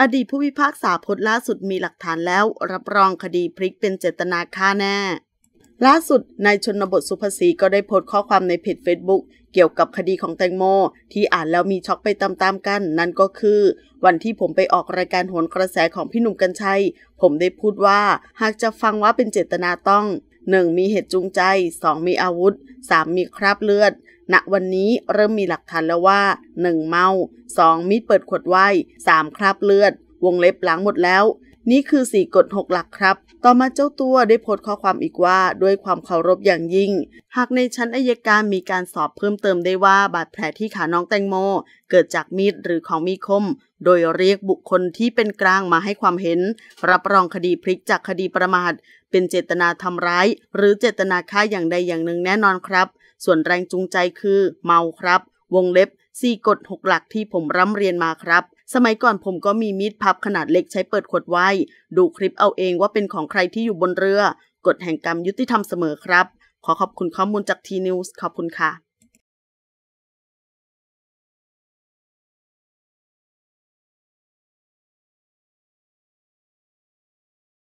อดีตผู้พิพากษาพดล่าสุดมีหลักฐานแล้ว รับรองคดีพลิกเป็นเจตนาฆ่าแน่ ล่าสุดนายชนบทสุภศรีก็ได้โพสต์ข้อความในเพจเฟซบุ๊กเกี่ยวกับคดีของแตงโม ที่อ่านแล้วมีช็อกไปตามๆกัน นั่นก็คือ วันที่ผมไปออกรายการโหนกระแสของพี่หนุ่มกัญชัย ผมได้พูดว่า หากจะฟังว่าเป็นเจตนาต้อง 1. มีเหตุจูงใจ 2. มีอาวุธ 3. มีคราบเลือดณวันนี้เริ่มมีหลักฐานแล้วว่า 1 เมา2มีดเปิดขวดไวน์3คราบเลือด วงเล็บล้างหมดแล้วนี่คือ4กฎ 6 หลักครับ ต่อมาเจ้าตัวได้โพสต์ข้อความอีกว่าด้วยความเคารพอย่างยิ่ง หากในชั้นอายการมีการสอบเพิ่มเติมได้ว่าบาดแผลที่ขาน้องแตงโมเกิดจากมีดหรือของมีคม โดยเรียกบุคคลที่เป็นกลางมาให้ความเห็น รับรองคดีพลิกจากคดีประมาทเป็นเจตนาทำร้าย หรือเจตนาฆ่าอย่างใดอย่างหนึ่งแน่นอนครับ ส่วนแรงจูงใจคือเมาครับ วงเล็บ4กฎ6หลักที่ผมร่ำเรียนมาครับสมัยก่อนผมก็มีมีดพับขนาดเล็กใช้เปิดขวดไว้ ดูคลิปเอาเองว่าเป็นของใครที่อยู่บนเรือกฎแห่งกรรมยุติธรรมเสมอครับ ขอขอบคุณข้อมูลจากทีนิวส์ ขอบคุณค่ะ